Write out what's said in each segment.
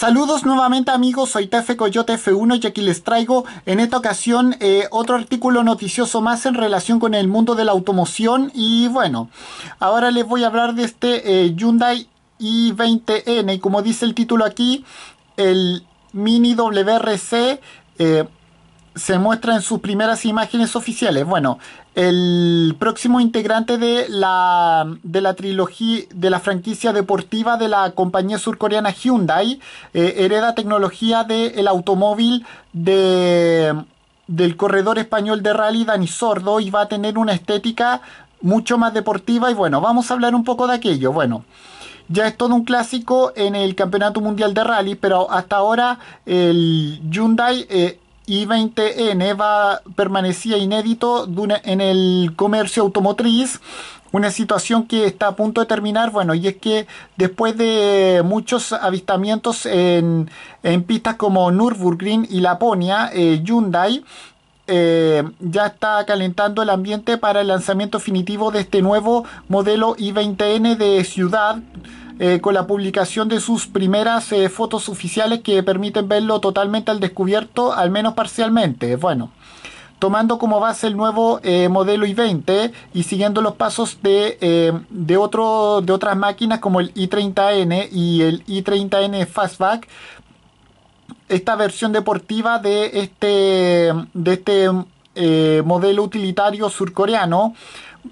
Saludos nuevamente amigos, soy Tefe Coyote F1 y aquí les traigo en esta ocasión eh, otro artículo noticioso más en relación con el mundo de la automoción y bueno, ahora les voy a hablar de este eh, Hyundai i20N y como dice el título aquí, el Mini WRC eh, se muestra en sus primeras imágenes oficiales. Bueno, el próximo integrante de la, de la trilogía, de la franquicia deportiva de la compañía surcoreana Hyundai, eh, hereda tecnología del automóvil de, del corredor español de rally Dani Sordo y va a tener una estética mucho más deportiva. Y bueno, vamos a hablar un poco de aquello. Bueno ya es todo un clásico en el Campeonato Mundial de Rally, pero hasta ahora el Hyundai eh, I-20N permanecía inédito en el comercio automotriz, una situación que está a punto de terminar, bueno, y es que después de muchos avistamientos en, pistas como Nürburgring y Laponia, eh, Hyundai eh, ya está calentando el ambiente para el lanzamiento definitivo de este nuevo modelo I-20N de ciudad eh, con la publicación de sus primeras eh, fotos oficiales que permiten verlo totalmente al descubierto, al menos parcialmente. Bueno, tomando como base el nuevo eh, modelo i20 y siguiendo los pasos de, otro, de otras máquinas como el i30N y el i30N Fastback, esta versión deportiva de este, de este modelo utilitario surcoreano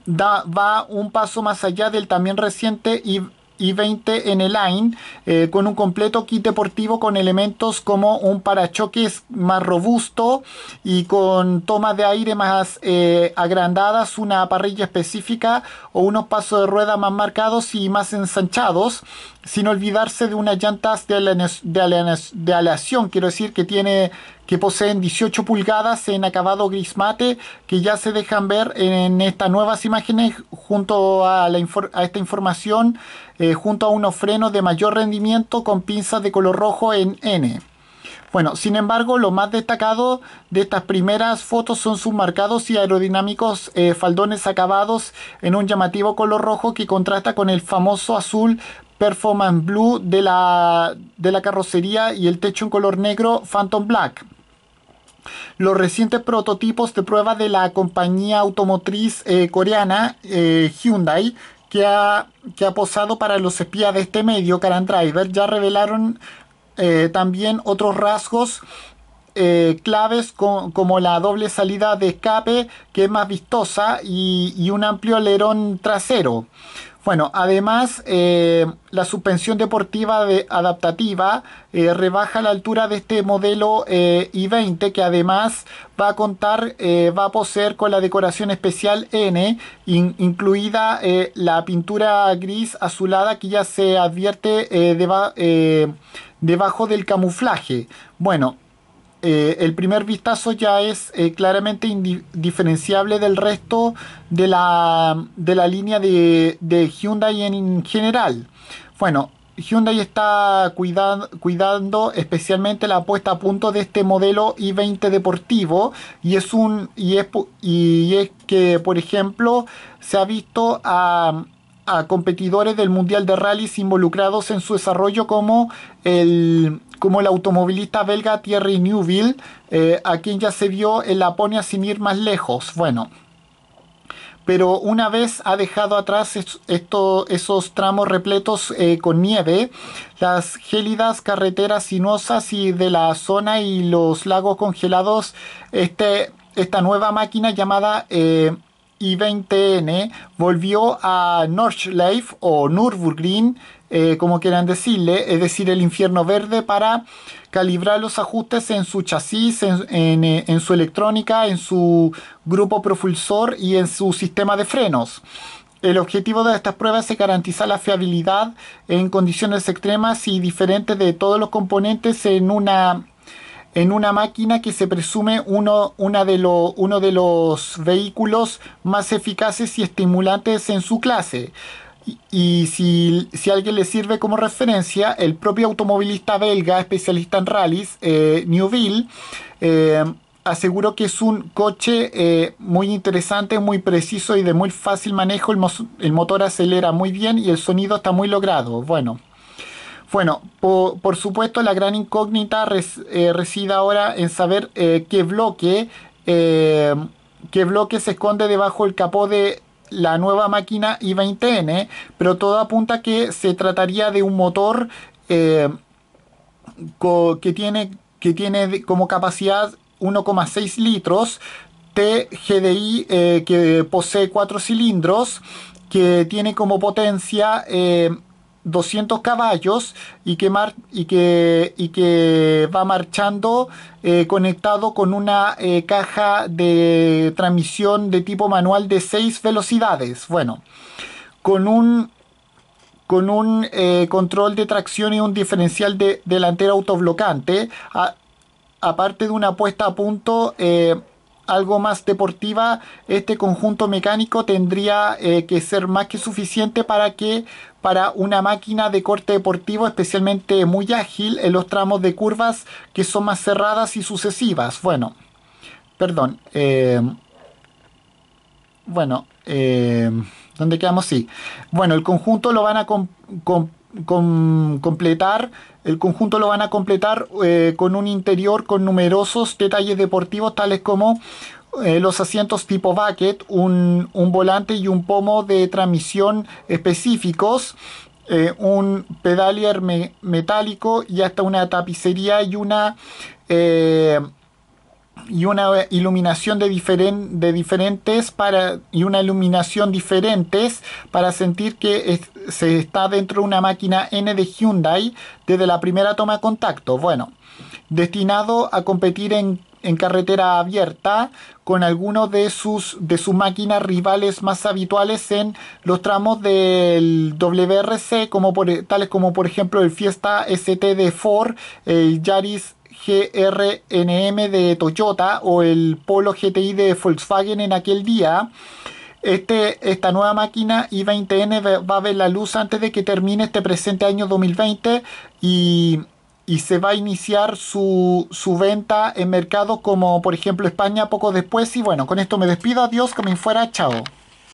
da, va un paso más allá del también reciente y y 20 en el line eh, con un completo kit deportivo con elementos como un parachoques más robusto y con tomas de aire más eh, agrandadas, una parrilla específica o unos pasos de rueda más marcados y más ensanchados, sin olvidarse de unas llantas de aleación, quiero decir que tiene que poseen 18 pulgadas en acabado gris mate que ya se dejan ver en estas nuevas imágenes junto a, esta información eh, junto a unos frenos de mayor rendimiento con pinzas de color rojo en N. Bueno, sin embargo, lo más destacado de estas primeras fotos son sus marcados y aerodinámicos eh, faldones acabados en un llamativo color rojo que contrasta con el famoso azul Performance Blue de la, de la carrocería y el techo en color negro Phantom Black. Los recientes prototipos de prueba de la compañía automotriz eh, coreana eh, Hyundai que ha, que ha, posado para los espías de este medio, Karan Driver, ya revelaron eh, también otros rasgos claves como la doble salida de escape, que es más vistosa, y, y un amplio alerón trasero. Bueno, además, eh, la suspensión deportiva adaptativa eh, rebaja la altura de este modelo eh, I-20, que además va a contar, va a poseer con la decoración especial N, incluida la pintura gris azulada que ya se advierte debajo del camuflaje. Bueno, eh, el primer vistazo ya es eh, claramente indiferenciable del resto de la, línea de, de, Hyundai en general. Bueno, Hyundai está cuidando especialmente la puesta a punto de este modelo i20 deportivo y es un y y es que por ejemplo se ha visto a a competidores del Mundial de Rallys involucrados en su desarrollo como el, como el automovilista belga Thierry Newville, eh, a quien ya se vio en Laponia sin ir más lejos. Bueno, pero una vez ha dejado atrás esto, esos tramos repletos eh, con nieve, las gélidas carreteras sinuosas y de la zona y los lagos congelados, este, esta nueva máquina llamada eh, y 20N volvió a Nordschleife o Nürburgring, eh, como quieran decirle, es decir, el infierno verde, para calibrar los ajustes en su chasis, en, eh, en su electrónica, en su grupo propulsor y en su sistema de frenos. El objetivo de estas pruebas es garantizar la fiabilidad en condiciones extremas y diferentes de todos los componentes en una en una máquina que se presume uno, de uno de los vehículos más eficaces y estimulantes en su clase. Y, si, si, alguien le sirve como referencia, el propio automovilista belga, especialista en rallies, eh, Newville, eh, aseguró que es un coche eh, muy interesante, muy preciso y de muy fácil manejo. El, el, motor acelera muy bien y el sonido está muy logrado. Bueno, bueno, por, supuesto la gran incógnita eh, reside ahora en saber eh, qué bloque eh, qué bloque se esconde debajo del capó de la nueva máquina i20N, pero todo apunta que se trataría de un motor que tiene que tiene como capacidad 1,6 litros T-GDI que posee cuatro cilindros que tiene como potencia 200 caballos y que, y que, y que va marchando eh, conectado con una eh, caja de transmisión de tipo manual de 6 velocidades. Bueno, con un, con un eh, control de tracción y un diferencial de delantero autoblocante, aparte de una puesta a punto algo más deportiva, este conjunto mecánico tendría eh, que ser más que suficiente para que para una máquina de corte deportivo especialmente muy ágil en los tramos de curvas que son más cerradas y sucesivas. Bueno, perdón. Eh, bueno, eh, ¿dónde quedamos? Sí. Bueno, el conjunto lo van a completar el conjunto lo van a completar eh, con un interior con numerosos detalles deportivos tales como eh, los asientos tipo bucket, un, volante y un pomo de transmisión específicos, eh, un pedalier metálico y hasta una tapicería y una y una iluminación de, de diferentes para y una iluminación diferentes para sentir que se está dentro de una máquina N de Hyundai desde la primera toma de contacto. Bueno, destinado a competir en, carretera abierta con algunos de sus, de sus máquinas rivales más habituales en los tramos del WRC, como e, tales como por ejemplo el Fiesta ST de Ford, el Yaris GRNM de Toyota o el Polo GTI de Volkswagen en aquel día, este, esta nueva máquina i20N va a ver la luz antes de que termine este presente año 2020 y, se va a iniciar su, su venta en mercados como por ejemplo España poco después. Y bueno, con esto me despido, adiós, que me fuera, chao.